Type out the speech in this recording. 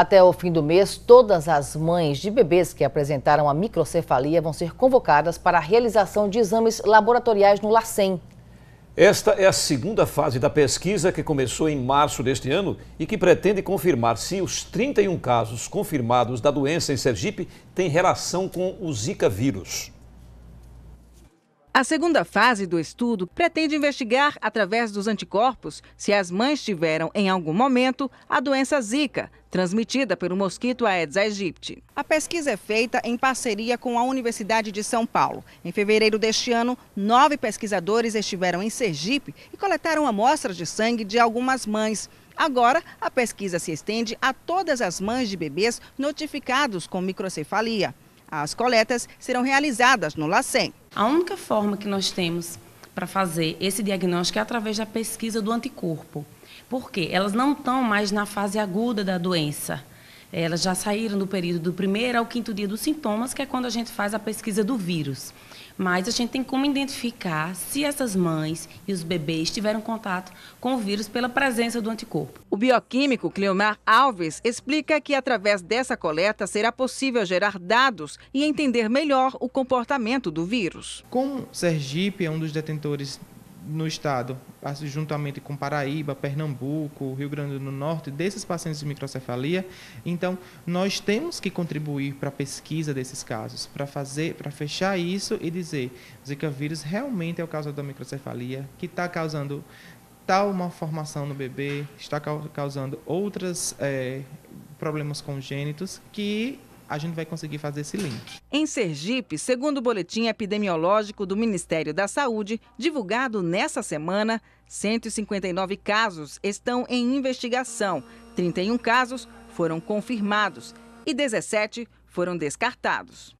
Até o fim do mês, todas as mães de bebês que apresentaram a microcefalia vão ser convocadas para a realização de exames laboratoriais no LACEN. Esta é a segunda fase da pesquisa que começou em março deste ano e que pretende confirmar se os 31 casos confirmados da doença em Sergipe têm relação com o Zika vírus. A segunda fase do estudo pretende investigar, através dos anticorpos, se as mães tiveram, em algum momento, a doença Zika, transmitida pelo mosquito Aedes aegypti. A pesquisa é feita em parceria com a Universidade de São Paulo. Em fevereiro deste ano, nove pesquisadores estiveram em Sergipe e coletaram amostras de sangue de algumas mães. Agora, a pesquisa se estende a todas as mães de bebês notificados com microcefalia. As coletas serão realizadas no LACEN. A única forma que nós temos para fazer esse diagnóstico é através da pesquisa do anticorpo. Por quê? Elas não estão mais na fase aguda da doença. Elas já saíram do período do primeiro ao quinto dia dos sintomas, que é quando a gente faz a pesquisa do vírus. Mas a gente tem como identificar se essas mães e os bebês tiveram contato com o vírus pela presença do anticorpo. O bioquímico Cleomar Alves explica que através dessa coleta será possível gerar dados e entender melhor o comportamento do vírus. Como Sergipe é um dos detentores no estado, juntamente com Paraíba, Pernambuco, Rio Grande do Norte, desses pacientes de microcefalia. Então, nós temos que contribuir para a pesquisa desses casos, para fazer, para fechar isso e dizer, Zika vírus realmente é o causa da microcefalia, que está causando tal malformação no bebê, está causando outros é, eh, problemas congênitos que a gente vai conseguir fazer esse link. Em Sergipe, segundo o boletim epidemiológico do Ministério da Saúde, divulgado nessa semana, 159 casos estão em investigação, 31 casos foram confirmados e 17 foram descartados.